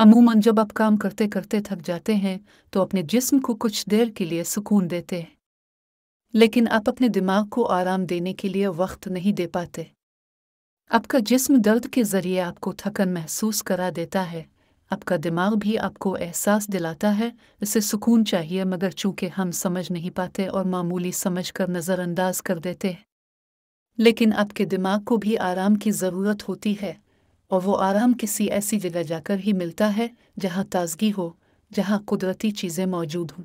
अमूमन जब आप काम करते करते थक जाते हैं तो अपने जिस्म को कुछ देर के लिए सुकून देते हैं लेकिन आप अपने दिमाग को आराम देने के लिए वक्त नहीं दे पाते आपका जिस्म दर्द के ज़रिए आपको थकन महसूस करा देता है आपका दिमाग भी आपको एहसास दिलाता है इसे सुकून चाहिए मगर चूंकि हम समझ नहीं पाते और मामूली समझ कर नज़रअंदाज कर देते हैं लेकिन आपके दिमाग को भी आराम की ज़रूरत होती है और वो आराम किसी ऐसी जगह जाकर ही मिलता है जहाँ ताजगी हो जहाँ कुदरती चीज़ें मौजूद हों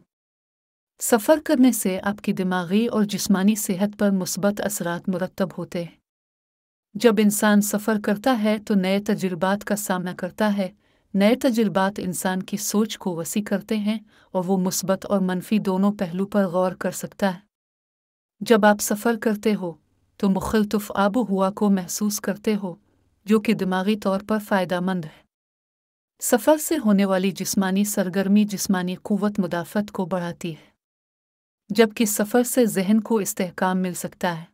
सफ़र करने से आपकी दिमागी और जिस्मानी सेहत पर मुस्बत असरात मुरतब होते हैं जब इंसान सफ़र करता है तो नए तजुर्बात का सामना करता है नए तजुर्बात इंसान की सोच को वसी करते हैं और वो मुस्बत और मनफी दोनों पहलू पर गौर कर सकता है जब आप सफ़र करते हो तो मुखलतफ़ आबो हुआ को महसूस करते हो जो कि दिमागी तौर पर फ़ायदा मंद है सफ़र से होने वाली जिस्मानी सरगर्मी जिस्मानी क़वत मुदाफ़त को बढ़ाती है जबकि सफ़र से जहन को इसकाम मिल सकता है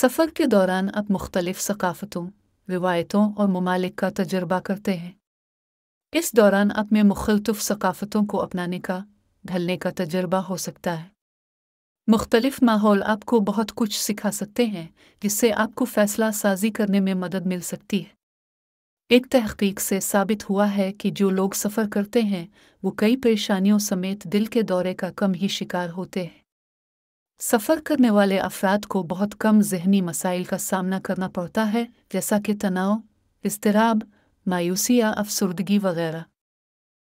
सफ़र के दौरान आप मुख्तलिफ़ सकाफ़तों रिवायतों और ममालिक का तजर्बा करते हैं इस दौरान आप में मुखलतफ सकाफ़तों को अपनाने का ढलने का तजर्बा हो सकता है मुख्तलिफ माहौल आपको बहुत कुछ सिखा सकते हैं जिससे आपको फैसला साजी करने में मदद मिल सकती है एक तहकीक से साबित हुआ है कि जो लोग सफ़र करते हैं वो कई परेशानियों समेत दिल के दौरे का कम ही शिकार होते हैं सफ़र करने वाले अफराद को बहुत कम जहनी मसाइल का सामना करना पड़ता है जैसा कि तनाव इसतराब मायूसी या अफसरदगी वगैरह